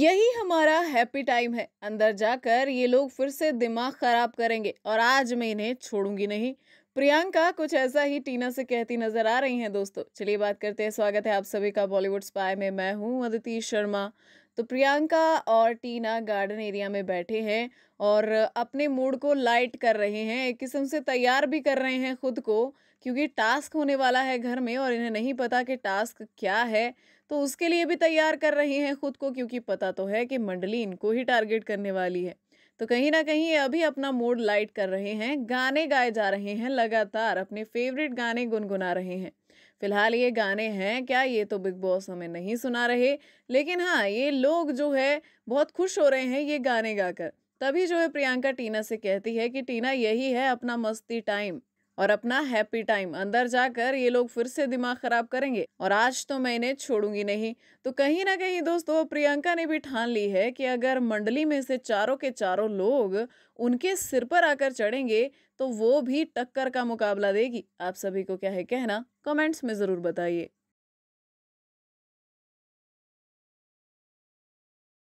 यही हमारा happy time है अंदर जाकर ये लोग फिर से दिमाग खराब करेंगे और आज मैं इन्हें छोड़ूंगी नहीं प्रियंका कुछ ऐसा ही टीना से कहती नजर आ रही हैं दोस्तों चलिए बात करते हैं स्वागत है आप सभी का बॉलीवुड स्पाई में मैं हूं अदिति शर्मा तो प्रियंका और टीना गार्डन एरिया में बैठे हैं और अपने मूड को लाइट कर रहे हैं एक किस्म से तैयार भी कर रहे हैं खुद को क्योंकि टास्क होने वाला है घर में और इन्हें नहीं पता कि टास्क क्या है तो उसके लिए भी तैयार कर रहे हैं खुद को क्योंकि पता तो है कि मंडली इनको ही टारगेट करने वाली है तो कहीं ना कहीं ये अभी अपना मूड लाइट कर रहे हैं गाने गाए जा रहे हैं लगातार अपने फेवरेट गाने गुनगुना रहे हैं फिलहाल ये गाने हैं क्या ये तो बिग बॉस हमें नहीं सुना रहे लेकिन हाँ ये लोग जो है बहुत खुश हो रहे हैं ये गाने गाकर तभी जो है प्रियंका टीना से कहती है कि टीना यही है अपना मस्ती टाइम और अपना हैप्पी टाइम अंदर जाकर ये लोग फिर से दिमाग खराब करेंगे और आज तो मैं इन्हें छोड़ूंगी नहीं तो कहीं ना कहीं दोस्तों प्रियंका ने भी ठान ली है कि अगर मंडली में से चारों के चारों लोग उनके सिर पर आकर चढ़ेंगे तो वो भी टक्कर का मुकाबला देगी आप सभी को क्या है कहना कमेंट्स में ज़रूर बताइए